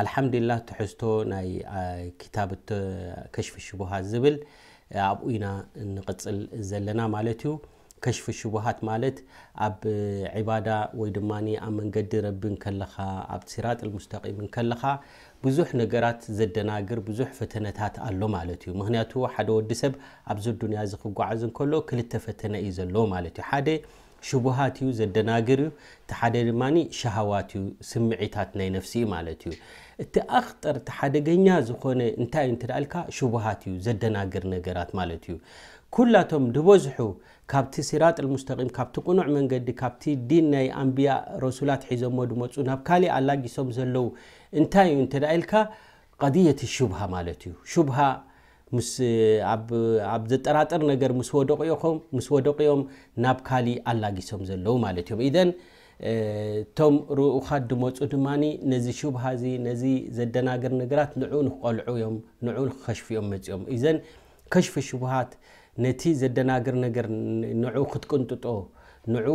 ኣልሓምዱላህ ትሕዝቶ ናይ ክታብ ከሽፊ ሽቡሃት ዝብል ኣብኡ ኢና ንቕፅል ዘለና ማለት እዩ ከሽፊ ሽቡሃት ማለት ኣብ ዒባዳ ወይ ድማ ኣብ መንገዲ ረቢን ከለኻ ኣብ ሲራጥ ሙስተቂምን ከለኻ ብዙሕ ነገራት ዘደናግር ብዙሕ ፈተነታት ኣሎ ማለት እዩ ምክንያቱ ሓደ ወዲ ሰብ ኣብዚ ዱንያ ዝክጓዓዝ እንከሎ ክልተ ፈተነ እዩ ዘለዎ ማለት እዩ ሓደ ሽቡሃት እዩ ዘደናግር እዩ እቲ ሓደ ድማ ሸሃዋት እዩ ስምዒታት ናይ ነፍሲ ማለት እዩ እቲ ኣክጠር እቲ ሓደገኛ ዝኾነ እንታይ እዩ እንትዳልካ ሽቡሃት እዩ ዘደናግር ነገራት ማለት እዩ ኩላቶም ድበዝሑ ካብቲ ስራጥ ሙስተቂም ካብቲ ቁኑዕ መንገዲ ካብቲ ዲን ናይ ኣንብያ ረሱላት ሒዞሞ ድመፁ ናብ ካሊእ ኣላጊሶም ዘለው እንታይ እዩ እንተዳ ቀድየት ሽቡሃ ማለት እዩ ሽቡሃ ኣብ ዘጠራጠር ነገር ምስ ወደቑዮኹም ምስ ወደቑዮም ናብ ካሊእ ኣላጊሶም ዘለዉ ማለት እዮም ኢደን እቶም ርኡኻት ድመፁ ድማ ነዚ ሽቡሃ ሽብሃዚ ነዚ ዘደናግር ነገራት ንዑ ንክቆልዑ እዮም ንዑ ንክከሽፍዮም መፅኦም እዘን ከሽፊ ሽቡሃት ነቲ ዘደናግር ነገር ንዑ ክትቅንጥጦ ንዑ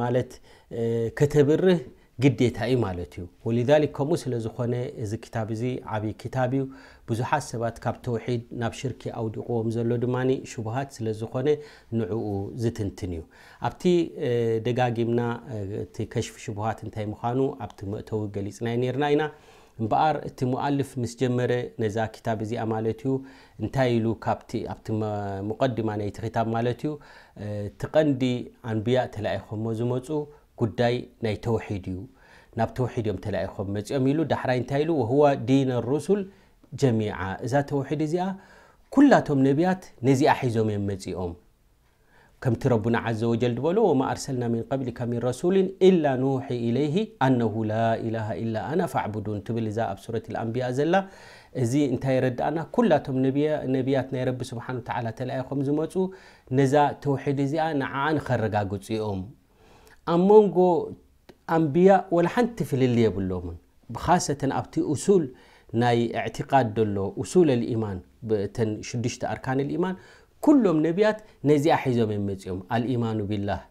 ማለት ከተብርህ ግታ ዩ ማለት እዩ ወ ከምኡ ስለዝኮነ እዚ ክታ እዚ ዓብይ ክታ እዩ ብዙሓት ሰባት ካብ ተውሒድ ናብ ሽርክ ኣውዲቕዎም ዘሎ ድማ ሽሃት ስለዝኮነ ንዕኡ ዝትንትን እዩ ኣብቲ ደጋጊምና እቲ ከሽፊ ሽሃት እንታይ ምኑ ኣብቲ መእተው ገሊፅና ርና ኢና እምበኣር እቲ መዓልፍ ምስ ጀመረ ነዛ ክታ እዚኣ ማለት ዩ እንታይ ሉ ቲ ሙቀዲማ ይቲ ክታ ማለት ዩ ቲቀንዲ ኣንብያ ተኢኹ ዝመፁ ጉዳይ ናይ ተውሒድ እዩ ናብ ተውሒድ እዮም ተለኢኾም መፂኦም ኢሉ ዳሕራይ እንታይ ኢሉ ወህዋ ዲን ሩሱል ጀሚዓ እዛ ተውሒድ እዚኣ ኩላቶም ነቢያት ነዚኣ ሒዞም እዮም መፂኦም ከምቲ ረቡና ዘ ወጀል ዝበሎ ወማ ኣርሰልና ምን ቀብሊካ ምን ረሱልን ኢላ ንውሒ ኢለይሂ ኣነሁ ላኢላሃ ኢላ ኣና ፋዕቡዱን ትብል እዛ ኣብ ሱረት ልኣንብያ ዘላ እዚ እንታይ ረዳእና ኩላቶም ነቢያት ናይ ረቢ ስብሓን ተዓላ ተለኣይኾም ዝመፁ ነዛ ተውሒድ እዚኣ ንዓኣ ንኸረጋግፅኦም ኣብ መንጎ ኣንብያ ወላ ሓንቲ ፍልል የብሎምን ብኻሰተ ኣብቲ እሱል ናይ اዕትቃድ ዘሎ እሱል الኢማን ተን ሽዱሽተ ኣርካን الኢማን ኩሎም ነቢያት ነዚኣ ሒዞም የመፅኦም አልኢማኑ ቢላህ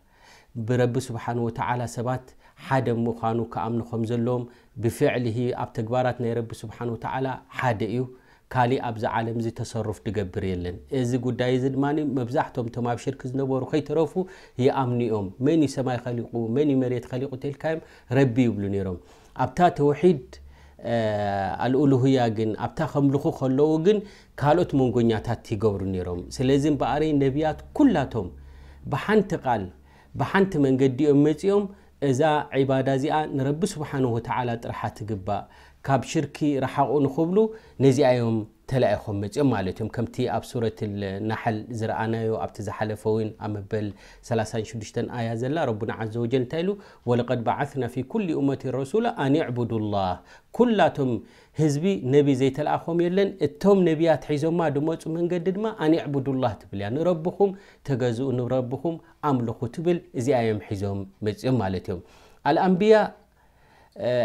ብረቢ ስብሓን ወተዓላ ሰባት ሓደ ምዃኑ ከኣምኑ ከም ዘለዎም ብፍዕሊ ኣብ ተግባራት ናይ ረቢ ስብሓን ወተዓላ ሓደ እዩ ካሊእ ኣብዚ ዓለም ዚ ተሰርፍ ትገብር የለን እዚ ጉዳይ እዚ ድማ መብዛሕቶምቶም ኣብ ሽርኪ ዝነበሩ ከይተረፉ ይኣምኒኦም መን ይ ሰማይ ኸሊቁ መን መሬት ከሊቁ ልካዮም ረቢ ይብሉ ነሮም ኣብታ ተውሒድ ኣልኡልህያ ግን ኣብታ ከምልኹ ከለዉ ግን ካልኦት መንጎኛታት ይገብሩ ነይሮም ስለዚ በኣረይ ነብያት ኩላቶም ብሓንቲ ቃል ብሓንቲ መንገዲእኦም መፂኦም እዛ ዒባዳ እዚኣ ንረቢ ስብሓን ወተዓላ ጥራሓት ትግባእ ካብ ሽርኪ ረሓቑ ንኽብሉ ነዚኣዮም ተለኢኹም መፅኦም ማለት እዮም ከምቲ ኣብ ሱረት ናሓል ዝረኣናዮ ኣብቲ ዝሓለፈ እውን ኣብ መበል 36 ኣያ ዘላ ረቡና ዘ ወጀል እንታይ ኢሉ ወለቀድ በዓثና ፊ ኩሊ እመት ረሱላ ኣንዕቡዱ ላህ ኩላቶም ህዝቢ ነቢ ዘይተለኣኾም የለን እቶም ነቢያት ሒዞማ ድመፁ መንገዲ ድማ ኣንዕቡዱላህ ትብል እያ ንረብኹም ተገዝኡ ንረብኹም ኣምልኹ ትብል እዚኣዮም ሒዞም መፅኦም ማለት እዮም ኣልኣንብያ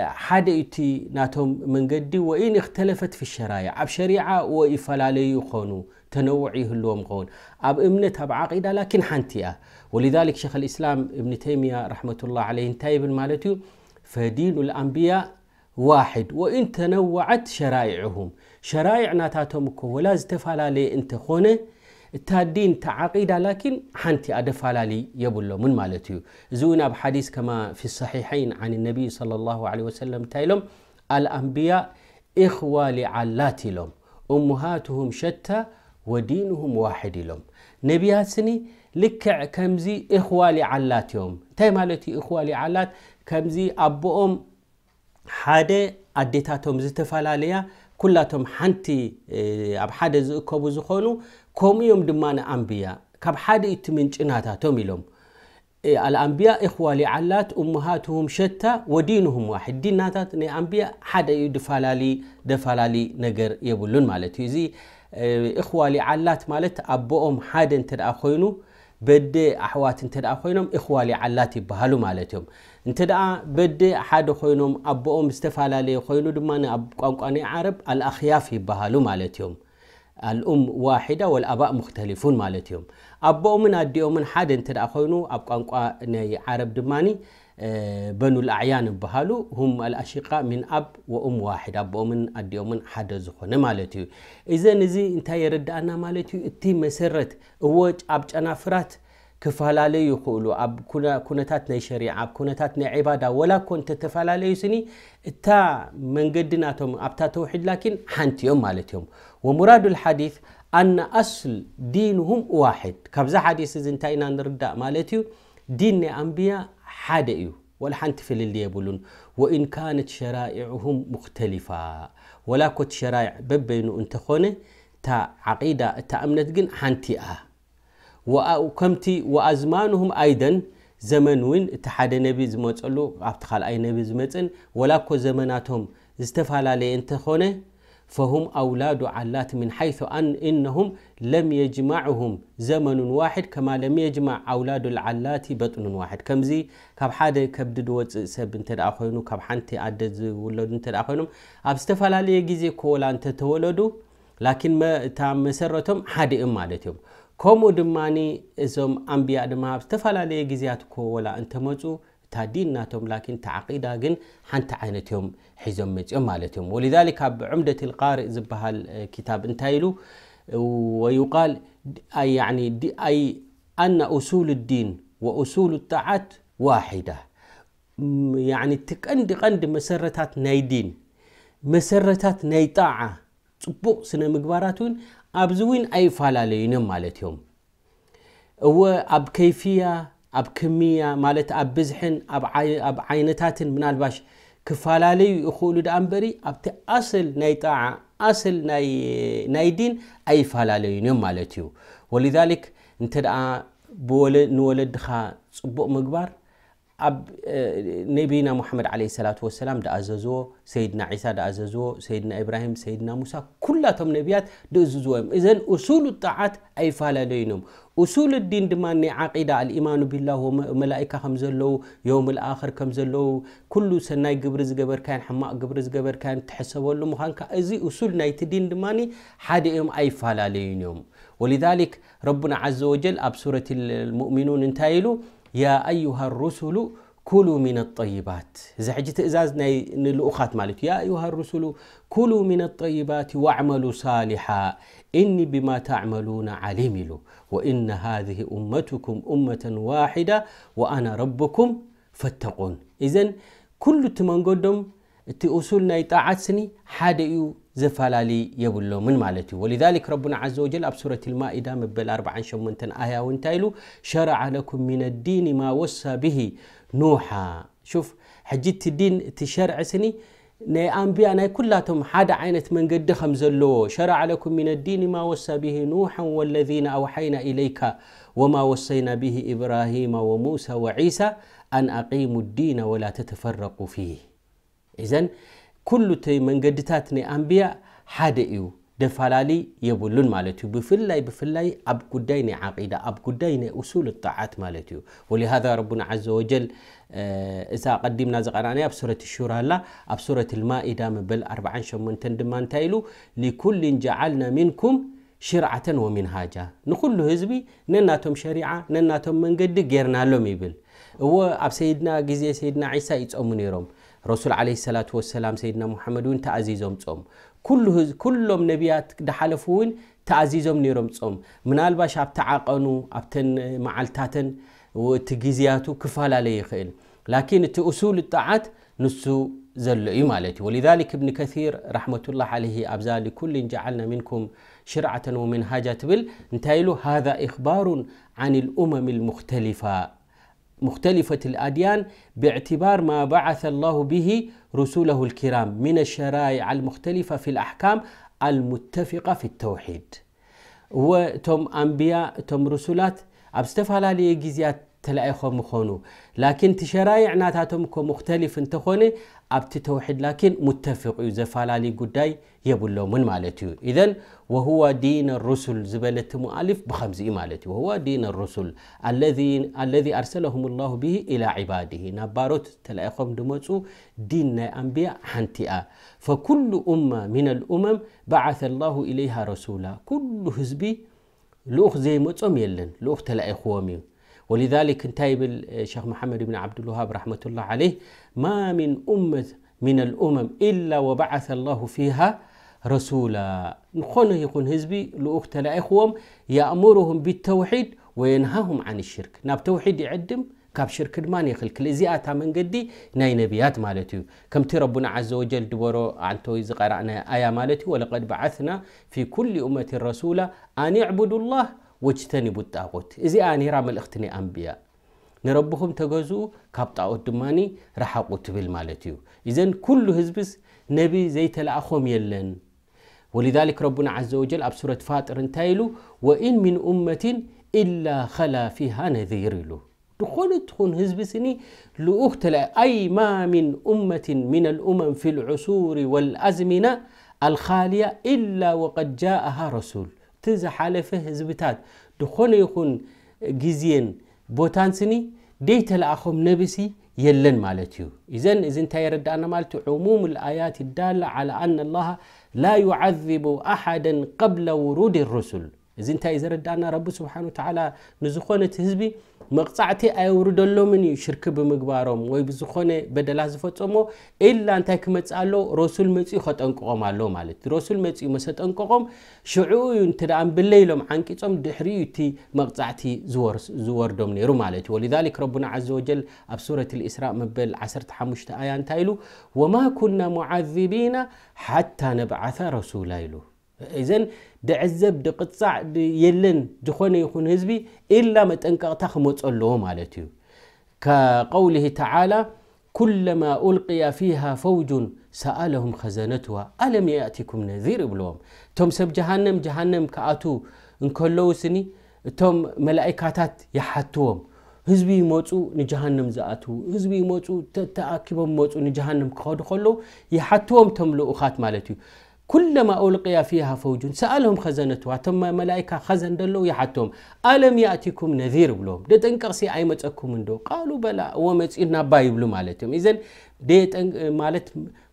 حدئتي إتي ناتهم من قدي وإن اختلفت في الشرايع أب شريعة وإفلا لي خونو تنوعي هلوم خون أب إمنة أب عقيدة لكن حنتيا ولذلك شيخ الإسلام ابن تيمية رحمة الله عليه انتهي بن مالتي فدين الأنبياء واحد وإن تنوعت شرائعهم شرائع ناتاتهم ولا استفلا لي انت خونه تادين تعقيد لكن حنتي أدفالالي يبلو من مالتي زونا بحديث كما في الصحيحين عن النبي صلى الله عليه وسلم تايلم الأنبياء إخوة لعلاتي لهم أمهاتهم شتى ودينهم واحد لهم نبيات سني لكع كمزي إخوة لعلات لهم تاي مالتي إخوة لعلات كمزي أبوهم حادي أدتاتهم ዝተፈላለያ ኩላቶም ሓንቲ ኣብ ሓደ ዝእከቡ ዝኾኑ ከምኡ ዮም ድማ ንኣንብያ ካብ ሓደ እቲ ምንጭ ናታቶም ኢሎም ልኣንቢያ እኽዋሊ ዓላት እምሃትም ሸታ ወዲንሁም ዋ ዲናት ናይ ኣምቢያ ሓደ ዩ ላፈላለ ነገር የብሉን ማለት ዩ እዚ እኽዋሊ ዓላት ማለት ኣቦኦም ሓደ ን ኮይኑ በዲ ኣሕዋት እ ኮይኖም እኽዋሊ ዓላት ይበሃሉ ማለት እዮም እንተ በዲ ሓደ ኮይኖም ኣቦኦም ዝተፈላለየ ኮይኑ ድማ ቋንቋ ናይ ዓረብ ኣልኣክያፍ ይብሃሉ ማለት እዮም الأم واحدة والأباء مختلفون مالتهم أبومن أديومن حد أنت أخوينو أبقى ناي عرب دماني آه، بنو الأعيان بهالو هم الأشقاء من أب وأم واحد أبومن أديومن حد زخون مالتهم إذا نزي أنت يرد أنا مالتهم التي مسرت وج أبج أنا فرات ክፈላለዩ ይኽእሉ ኣብ ኩነታት ናይ ሸሪዓ ኣብ ኩነታት ናይ ዕባዳ ወላ ኮ እንተተፈላለዩ ስኒ እታ መንገዲ ናቶም ኣብታ ተውሒድ ላኪን ሓንቲ እዮም ማለት እዮም ወሙራድ ልሓዲث ኣና ኣስል ዲንሁም ዋሕድ ካብዛ ሓዲስ እዚ እንታይ ኢና ንርዳእ ማለት እዩ ዲን ናይ ኣንብያ ሓደ እዩ ወላ ሓንቲ ፍልል የብሉን ወኢን ካነት ሸራኢዕሁም ሙክተሊፋ ወላ ኮት ሸራይዕ በበይኑ እንተኾነ እታ ዓቂዳ እታ እምነት ግን ሓንቲ ኣ ከምቲ ወኣዝማንሁም ኣይደን ዘመን እውን እቲ ሓደ ነቢ ዝመፀሉ ኣብቲ ካልኣይ ነቢ ዝመፅን ወላ ኮ ዘመናቶም ዝተፈላለየ እንተኮነ ፈሁም ኣውላዱ ዓላት ምን ሓይ ኢነሁም ለም የጅማዕሁም ዘመኑን ዋድ ከማ ለም የጅማዕ ኣውላዱ ዓላቲ በጥኑን ዋድ ከምዚ ካብ ሓደ ከብዲድ ወፅእ ሰብ እ ይኑ ካ ሓንቲ ኣደ ዝውለዱ ኮይኖ ኣብ ዝተፈላለየ ግዜ ኮወላ እንተተወለዱ ላኪን እታ መሰረቶም ሓዲእም ማለት እዮም ከም ድማ እዞም ኣንቢያ ድ ዝተፈላለየ ግዜያት እንተመፁ እታ ዲን ናቶም عقዳ ግን ሓንቲ ይነትዮም ሒዞም ፅኦም ማ እዮም ብ ዑምደትርእ ዝሃል እታይ ሉ ና ሱል لዲን ሱል لጣعት ዋዳ ቀንዲ ቀንዲ መሰረታት ናይ ዲን መሰረታት ናይ ጣع ፅቡቅ ስነምግባራት ው ኣብዚ እውን ኣይፈላለዩን ማለት እዮም እወ ኣብ ከይፍያ ኣብ ክምያ ማለት ኣብ ብዝሕን ኣብ ዓይነታትን ምናልባሽ ክፈላለዩ ይኽእሉ ድኣ እንበሪ ኣብቲ ኣስል ናይ ጣዓ ኣስል ናይ ዲን ኣይፈላለዩን እዮም ማለት እዩ ወሊዛሊክ እንተ ደኣ ንወለድኻ ፅቡቕ ምግባር اب نبينا محمد عليه الصلاه والسلام دا اززو سيدنا عيسى دا اززو سيدنا ابراهيم سيدنا موسى كلاتهم نبيات دا اززو اذن اصول الطاعات اي فالالينهم اصول الدين دماني عقيده الايمان بالله وملائكه خمزلو يوم الاخر خمزلو كل سناي جبرز جبر كان حماء جبرز جبر كان تحسبولو مخانك ازي اصول نايت الدين دماني حادئهم اي فالالينهم ولذلك ربنا عز وجل اب سوره المؤمنون انتايلو يا أيها الرسل كلوا من الطيبات إذا حجي تأزاز ناي نلؤخات مالت يا أيها الرسل كلوا من الطيبات واعملوا صالحا إني بما تعملون عليم له وإن هذه أمتكم أمة واحدة وأنا ربكم فاتقون إذن كل تمنقدم تأصول ناي طاعت سني حاد زفالالي يبلو من مالتي ولذلك ربنا عز وجل بسورة المائدة مبل 40 شمنتن آية وانتايلو شرع لكم من الدين ما وصى به نوحا شوف حجت الدين تشرع سني ني انبياء ناي كلاتهم حدا عينت من قد خمزلو شرع لكم من الدين ما وصى به نوحا والذين اوحينا اليك وما وصينا به ابراهيم وموسى وعيسى ان اقيموا الدين ولا تتفرقوا فيه اذا ኩሉ እተይ መንገድታት ናይ ኣንብያ ሓደ እዩ ደፋላሊ የብሉን ማለት እዩ ብፍላይ ብፍላይ ኣብ ጉዳይ ናይ ዓቂዳ ኣብ ጉዳይ ናይ እሱል ጣዓት ማለት እዩ ወሊሃذ ረቡና ዘ ወጀል እዛ ቀዲምና ዝቀራእናያ ኣብ ሱረት ሹራ ኣላ ኣብ ሱረት ልማኢዳ መበል 48 ድማ እንታይ ኢሉ ሊኩልን ጀዓልና ምንኩም ሽርዓተ ወሚንሃጃ ንኩሉ ህዝቢ ነናቶም ሸሪዓ ነናቶም መንገዲ ጌርናሎም ይብል እዎ ኣብ ሰይድና ግዜ ሰይድና ዒሳ ይፀሙ ነይሮም رسول عليه الصلاة والسلام سيدنا محمد وين تعزيزهم صوم كله كلهم نبيات دحلفون تعزيزهم نيرم صوم من ألباش أبتعاقنو أبتن معلتاتن وتجيزياتو كفالة ليخيل لكن تأصول الطاعات نسو زل إمالتي ولذلك ابن كثير رحمة الله عليه أبزال كل جعلنا منكم شرعة ومنهاجة بل انتايلو هذا إخبار عن الأمم المختلفة مختلفة الأديان باعتبار ما بعث الله به رسوله الكرام من الشرائع المختلفة في الأحكام المتفقة في التوحيد وتم أنبياء تم رسولات أبستفالة استفهلا تلايخهم خونو لكن تشرعي ناتاتهم كو مختلف انت خوني ابت توحيد لكن متفق يزفال علي قداي يبولو من مالتيو اذن وهو دين الرسل زبلت مؤلف بخمس مالتي وهو دين الرسل الذي الذي ارسلهم الله به الى عباده نباروت تلايخهم دموصو دين انبياء حنتيا فكل امه من الامم بعث الله اليها رسولا كل حزبي لوخ زي موصوم يلن لوخ تلايخهم يلن ولذلك انتايب الشيخ محمد بن عبد الوهاب رحمة الله عليه ما من أمة من الأمم إلا وبعث الله فيها رسولا نخونه يكون هزبي لأخت لأخوهم يأمرهم بالتوحيد وينهاهم عن الشرك ناب توحيد يعدم كاب شرك دمان يخلك لزياتا من قدي ناي نبيات مالتي كم ربنا عز وجل دبرو عن تويز قرأنا آية مالتي ولقد بعثنا في كل أمة رسولا أن يعبدوا الله واجتنب الطاغوت እዚኣ ነራ መልእኽቲ ናይ ኣንብያ ንረብኹም ተገዝኡ ካብ ጣዖት ድማኒ ረሓቑ ትብል ማለት እዩ እዘን ኩሉ ህዝብስ ነቢ ዘይተለኣኾም የለን ወሊذሊክ ረቡና ዘ ወጀል ኣብ ሱረት ፋጥር እንታይ ኢሉ ወኢን ምን እመትን ኢላ ኸላ ፊሃ ነذር ኢሉ ድኾነ እትኹን ህዝቢ ስኒ ልኡኽ ተለኣ ኣይ ማ ምን እመት ምና ልእመም ፊ ልዑሱር ወልኣዝሚና ኣልኻልያ ኢላ ወቀድ ጃእሃ ረሱል እቲ ዝሓለፈ ህዝብታት ድኾነ ይኹን ግዜን ቦታን ስኒ ደይተለኣኾም ነብሲ የለን ማለት እዩ እዘን እዚ እንታይ የረዳእና ማለት እዩ ዕሙም ልኣያት ዳላ ዓላ ኣና ላሃ ላ ዩዓذቡ ኣሓዳ ቀብላ ውሩድ ሩሱል እዚ እንታይ እዩ ዘረዳእና ረቢ ስብሓን ተላ ንዝኾነ እቲ ህዝቢ መቕፃዕቲ ኣየውርደሎምን እዩ ሽርክ ብምግባሮም ወይ ብዝኾነ በደላ ዝፈፀሞ ኢላ እንታይ ክመፅእ ኣሎ ረሱል መፅኡ ከጠንቅቆም ኣሎ ማለት እዩ ረሱል መፅኡ መሰጠንቅቆም ሽዑኡ እዩ እንተ ንብለ ኢሎም ዓንቂፆም ድሕሪኡ እቲ መቕፃዕቲ ዝወርዶም ነይሩ ማለት እዩ ወሊዛሊክ ረቡና ዘ ወጀል ኣብ ሱረት ልእስራእ መበል 15 ኣያ እንታይ ኢሉ ወማ ኩና ሙዓዚቢና ሓታ ነብዓث ረሱላ ኢሉ إذن دعزب دقطع يلن دخون يكون هزبي إلا ما تنكرتا خموت اللهم على تيو كقوله تعالى كلما ألقي فيها فوج سألهم خزانتها ألم يأتكم نذير بلوم توم سب جهنم جهنم كأتو እንከለዉ سني እቶም ملائكاتات ይሓትዎም هزبي ይመፁ نجهنم زاتو هزبي ይመፁ تتأكبهم መፁ نجهنم ክኸዱ خلو ይሓትዎም እቶም لو أخات مالتيو كلما ألقي فيها فوج سألهم خزنتها ثم ملائكة خزن دلو يحتهم ألم يأتيكم نذير بلوم دتنقرسي أي متأكم دو قالوا بلا ومتئنا باي بلو مالتهم إذن ديت مالت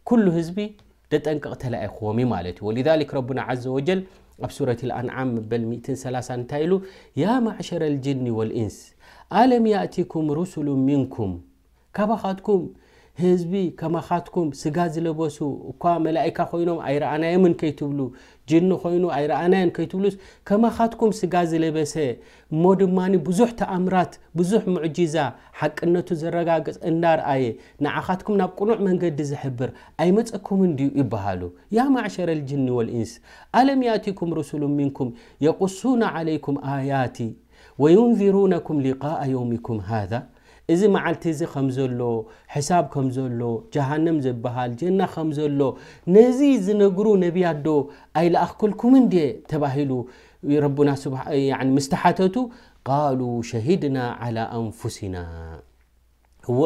كل هزبي دتنقق تلاقي إخوامي مالتي ولذلك ربنا عز وجل ኣብ الأنعام ልኣንዓም በል 130 እንታይ ኢሉ ያ ማዕሸረ ልጅኒ ወልኢንስ ኣለም ያእቲኩም ሩስሉ ሚንኩም هزبي كما خاتكم سجاز لبوسو وكا ملائكة خوينهم أير أنا يمن كيتبلو جن خوينو أير أنا ين كيتبلوس كما خاتكم سجاز لبسة مود ماني بزح تأمرات بزح معجزة حق إنه تزرق عجز النار آية نعخاتكم نبقون من قد زحبر أي متأكم من ديو إبهالو يا معشر الجن والإنس ألم يأتيكم رسول منكم يقصون عليكم آياتي وينذرونكم لقاء يومكم هذا እዚ መዓልቲ እዚ ከም ዘሎ ሕሳብ ከም ዘሎ ጀሃንም ዝበሃል ጀና ከም ዘሎ ነዚ ዝነግሩ ነቢያዶ ኣይለኣኽከልኩምን ድ ተባሂሉ ረቡና ምስተሓተቱ ቃሉ ሸሂድና ዓላ ኣንፉሲና እወ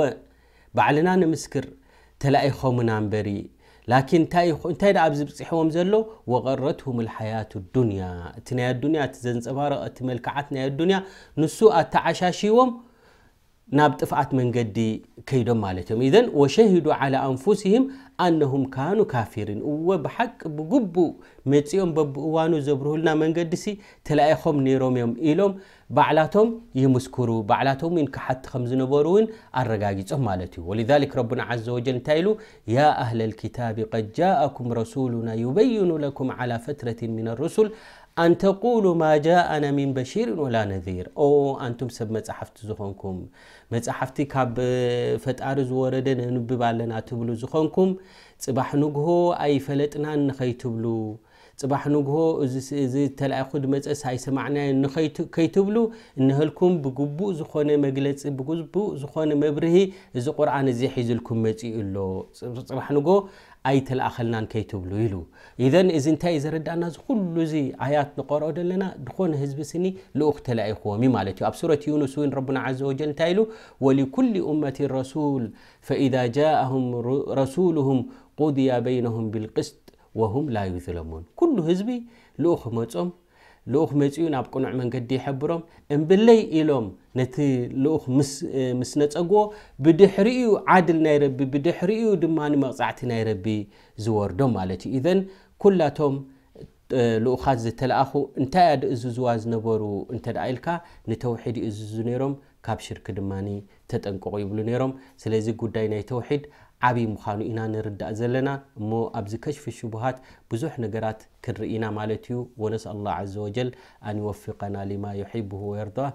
ባዕልና ንምስክር ተላኢኾምና እንበሪ ላኪን እንታይ ኣብዚ ብፅሕዎም ዘሎ ወቀረትሁም ልሓያት ዱንያ እቲ ናይ ኣዱንያ እቲ ዘንፀባረቕ እቲ መልክዓት ናይ ኣዱንያ ንሱ ኣተዓሻሽዎም ناب تفعت من قدي كيدو مالتهم إذن وشهدوا على أنفسهم أنهم كانوا كافرين وبحق بقبو ميتسيهم ببقوانو زبره لنا من قدسي تلايخهم نيروم يوم إيلوم بعلاتهم يمسكروا بعلاتهم إنك حتى خمز نبورون الرقاقيتهم مالتي ولذلك ربنا عز وجل تايلو يا أهل الكتاب قد جاءكم رسولنا يبين لكم على فترة من الرسل ኣንተቁሉ ማ ጃኣና ሚን በሺርን ወላ ነዚር ኦ ኣንቱም ሰብ መፅሓፍቲ ዝኾንኩም መፅሓፍቲ ካብ ፈጣሪ ዝወረደ ንንብብ ኣለና ትብሉ ዝኾንኩም ፅባሕ ንግሆ ኣይፈለጥናን ንኸይትብሉ ፅባሕ ንግሆ እዚ ተላኢኹ ድመፀስ ኣይሰማዕናዮ ንከይትብሉ እንህልኩም ብግቡእ ዝኾነ መግለፂ ብግቡእ ዝኾነ መብርሂ እዚ ቁርኣን እዚ ሒዝልኩም መፂኡ ኣሎ ፅባሕ ንግሆ ኣይተለኣኸልናን ከይትብሉ ኢሉ ኢዘን እዚ እንታይ እዩ ዘረዳእና ዝኩሉ እዚ ኣያት ንቆርኦ ዘለና ድኾነ ህዝቢ ስኒ ልኡክ ተለኢኽዎም እዩ ማለት እዩ ኣብ ሱረት ዩኑስ እውን ረብና ዘ ወጀል እንታይ ኢሉ ወሊኩሊ እመት ረሱል ፈኢዛ ጃአሁም ረሱሉሁም ቁድያ በይነሁም ብልቅስጥ ወሁም ላ ዩዝለሙን ኩሉ ህዝቢ ልኡክ መፆም ልኡኽ መፂ ኡ ናብ ቅኑዕ መንገዲ የሐብሮም እምብለይ ኢሎም ነቲ ልኡኽ ምስ ነፀግቦ ብድሕሪኡ ዓድል ናይ ረቢ ብድሕሪኡ ድማ መቕፃዕቲ ናይ ረቢ ዝወርዶም ማለት እዩ ኢዘን ኩላቶም ልኡኻት ዘተለኣኹ እንታይ ኣደ እዚ ዝዋ ዝነበሩ እንተደ ኢልካ ንተውሒድ ዙ ነይሮም ካብ ሽርክ ድማ ተጠንቀቁ ይብሉ ነሮም ስለዚ ጉዳይ ናይ ተውሒድ ዓብይ ምዃኑ ኢና ንርዳእ ዘለና እሞ ኣብዚ ከሽፊ ሽبሃት ብዙሕ ነገራት ክንርኢና ማለት እዩ ወነስ ኣ ዘ ወጀል ኣንወፊقና ሊማ ب ወየርضህ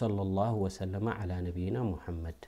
صለ ላ ሰለ ነብይና ሙሐመድ